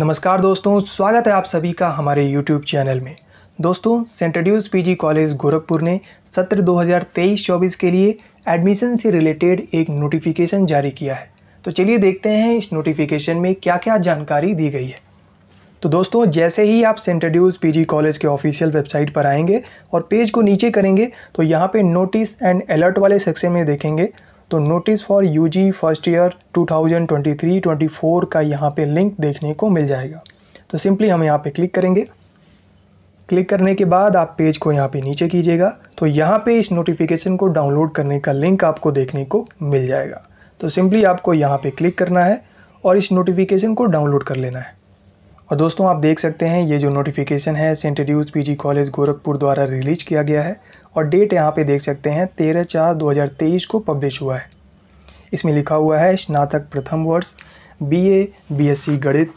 नमस्कार दोस्तों स्वागत है आप सभी का हमारे YouTube चैनल में दोस्तों सेंट्रड्यूस पीजी कॉलेज गोरखपुर ने सत्र 2023-24 के लिए एडमिशन से रिलेटेड एक नोटिफिकेशन जारी किया है तो चलिए देखते हैं इस नोटिफिकेशन में क्या क्या जानकारी दी गई है तो दोस्तों जैसे ही आप सेंट्रड्यूस जी कॉलेज के ऑफिशियल वेबसाइट पर आएंगे और पेज को नीचे करेंगे तो यहाँ पर नोटिस एंड अलर्ट वाले सेक्शन में देखेंगे तो notice for UG first year 2023-24 का यहाँ पे लिंक देखने को मिल जाएगा तो सिंपली हम यहाँ पे क्लिक करेंगे क्लिक करने के बाद आप पेज को यहाँ पे नीचे कीजिएगा तो यहाँ पे इस नोटिफिकेशन को डाउनलोड करने का लिंक आपको देखने को मिल जाएगा तो सिंपली आपको यहाँ पे क्लिक करना है और इस नोटिफिकेशन को डाउनलोड कर लेना है और दोस्तों आप देख सकते हैं ये जो नोटिफिकेशन है Saint Andrew's P college Gorakhpur द्वारा रिलीज किया गया है और डेट यहाँ पे देख सकते हैं तेरह चार तेईस को पब्लिश हुआ है इसमें लिखा हुआ है स्नातक प्रथम वर्ष बी ए गणित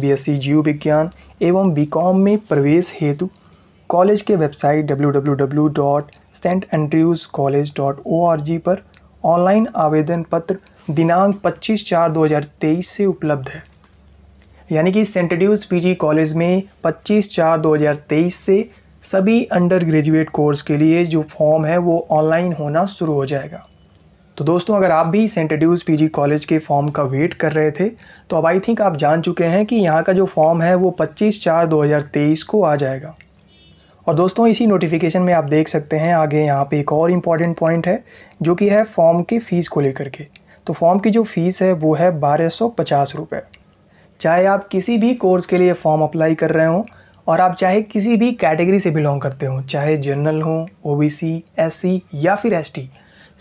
बी जीव विज्ञान एवं बी में प्रवेश हेतु कॉलेज के वेबसाइट डब्ल्यू पर ऑनलाइन आवेदन पत्र दिनांक 25 चार 2023 से उपलब्ध है यानी कि सेंट ड्यूज पीजी कॉलेज में 25 चार 2023 से सभी अंडर ग्रेजुएट कोर्स के लिए जो फॉर्म है वो ऑनलाइन होना शुरू हो जाएगा तो दोस्तों अगर आप भी सेंट ड्यूज पीजी कॉलेज के फॉर्म का वेट कर रहे थे तो अब आई थिंक आप जान चुके हैं कि यहाँ का जो फॉर्म है वो 25 चार 2023 को आ जाएगा और दोस्तों इसी नोटिफिकेशन में आप देख सकते हैं आगे यहाँ पे एक और इम्पॉर्टेंट पॉइंट है जो कि है फॉर्म की फ़ीस को लेकर के तो फॉर्म की जो फ़ीस है वो है बारह सौ पचास रुपये चाहे आप किसी भी कोर्स के लिए फॉर्म अप्लाई कर रहे हों और आप चाहे किसी भी कैटेगरी से बिलोंग करते हों चाहे जनरल हों ओ बी e या फिर एस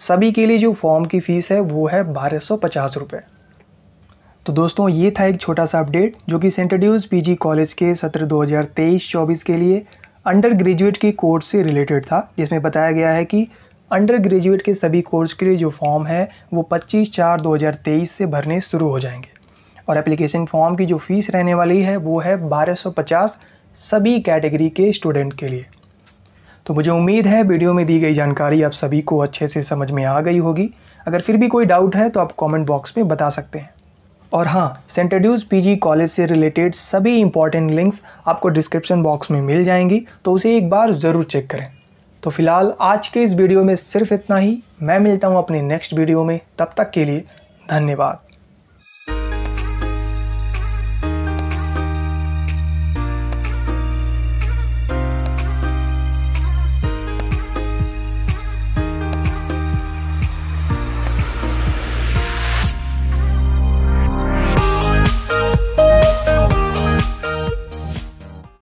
सभी के लिए जो फॉर्म की फ़ीस है वो है बारह सौ पचास रुपये तो दोस्तों ये था एक छोटा सा अपडेट जो कि सेंट ड्यूज़ पीजी कॉलेज के सत्र 2023-24 के लिए अंडर ग्रेजुएट के कोर्स से रिलेटेड था जिसमें बताया गया है कि अंडर ग्रेजुएट के सभी कोर्स के लिए जो फॉर्म है वो 25 चार 2023 से भरने शुरू हो जाएंगे और एप्लीकेशन फॉर्म की जो फ़ीस रहने वाली है वो है 1250 सभी कैटेगरी के स्टूडेंट के लिए तो मुझे उम्मीद है वीडियो में दी गई जानकारी आप सभी को अच्छे से समझ में आ गई होगी अगर फिर भी कोई डाउट है तो आप कमेंट बॉक्स में बता सकते हैं और हाँ सेंटेड्यूज पीजी कॉलेज से रिलेटेड सभी इंपॉर्टेंट लिंक्स आपको डिस्क्रिप्शन बॉक्स में मिल जाएंगी तो उसे एक बार ज़रूर चेक करें तो फिलहाल आज के इस वीडियो में सिर्फ इतना ही मैं मिलता हूँ अपने नेक्स्ट वीडियो में तब तक के लिए धन्यवाद